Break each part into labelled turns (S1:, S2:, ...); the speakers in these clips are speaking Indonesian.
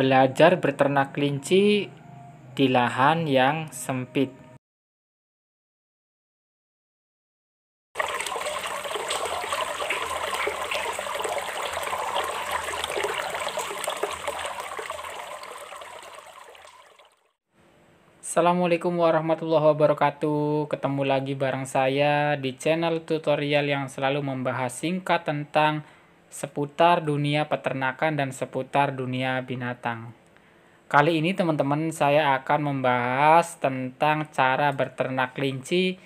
S1: belajar berternak kelinci di lahan yang sempit. Assalamualaikum warahmatullahi wabarakatuh Ketemu lagi bareng saya di channel tutorial yang selalu membahas singkat tentang seputar dunia peternakan dan seputar dunia binatang. Kali ini teman-teman saya akan membahas tentang cara beternak kelinci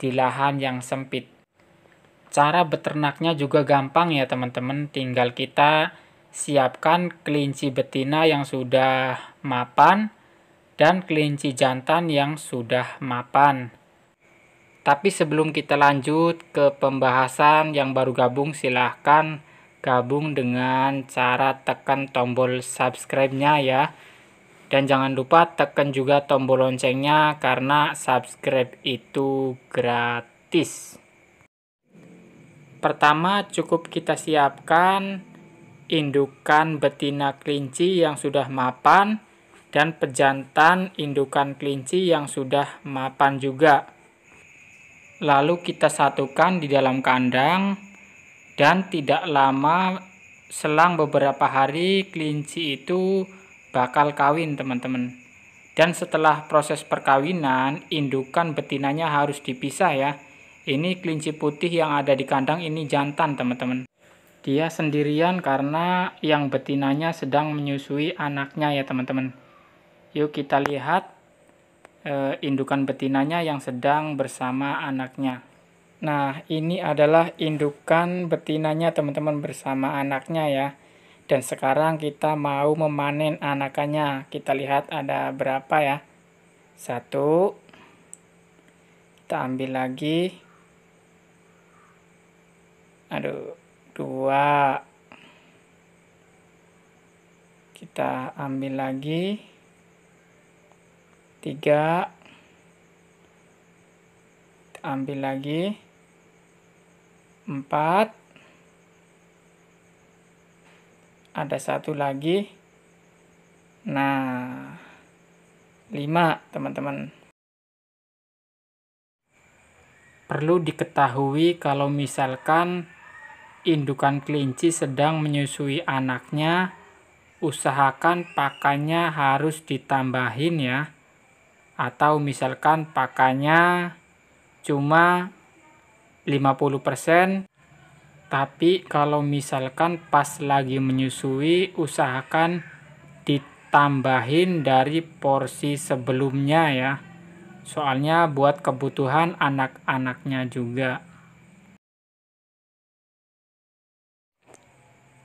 S1: di lahan yang sempit. Cara beternaknya juga gampang ya teman-teman, tinggal kita siapkan kelinci betina yang sudah mapan dan kelinci jantan yang sudah mapan. Tapi sebelum kita lanjut ke pembahasan yang baru gabung, silahkan gabung dengan cara tekan tombol subscribe-nya ya. Dan jangan lupa tekan juga tombol loncengnya karena subscribe itu gratis. Pertama cukup kita siapkan indukan betina kelinci yang sudah mapan dan pejantan indukan kelinci yang sudah mapan juga. Lalu kita satukan di dalam kandang dan tidak lama selang beberapa hari kelinci itu bakal kawin teman-teman. Dan setelah proses perkawinan, indukan betinanya harus dipisah ya. Ini kelinci putih yang ada di kandang ini jantan teman-teman. Dia sendirian karena yang betinanya sedang menyusui anaknya ya teman-teman. Yuk kita lihat e, indukan betinanya yang sedang bersama anaknya. Nah, ini adalah indukan betinanya teman-teman bersama anaknya ya. Dan sekarang kita mau memanen anakannya. Kita lihat ada berapa ya. Satu. Kita ambil lagi. Aduh, dua. Kita ambil lagi. Tiga. Kita ambil lagi 4 ada satu lagi nah 5 teman-teman perlu diketahui kalau misalkan indukan kelinci sedang menyusui anaknya usahakan pakannya harus ditambahin ya atau misalkan pakannya cuma 50%. Tapi kalau misalkan pas lagi menyusui usahakan ditambahin dari porsi sebelumnya ya. Soalnya buat kebutuhan anak-anaknya juga.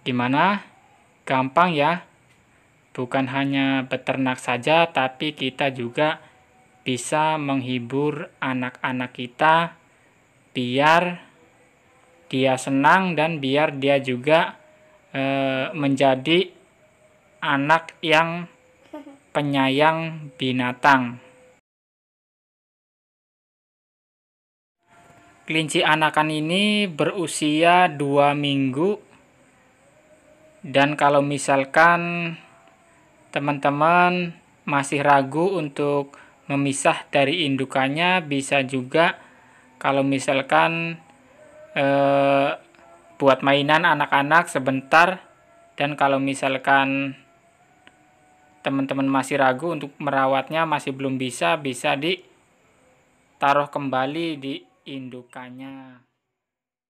S1: Gimana? Gampang ya? Bukan hanya beternak saja, tapi kita juga bisa menghibur anak-anak kita biar dia senang dan biar dia juga e, menjadi anak yang penyayang binatang. Kelinci anakan ini berusia dua minggu dan kalau misalkan teman-teman masih ragu untuk memisah dari indukannya bisa juga kalau misalkan eh, buat mainan anak-anak sebentar dan kalau misalkan teman-teman masih ragu untuk merawatnya masih belum bisa bisa ditaruh kembali di indukannya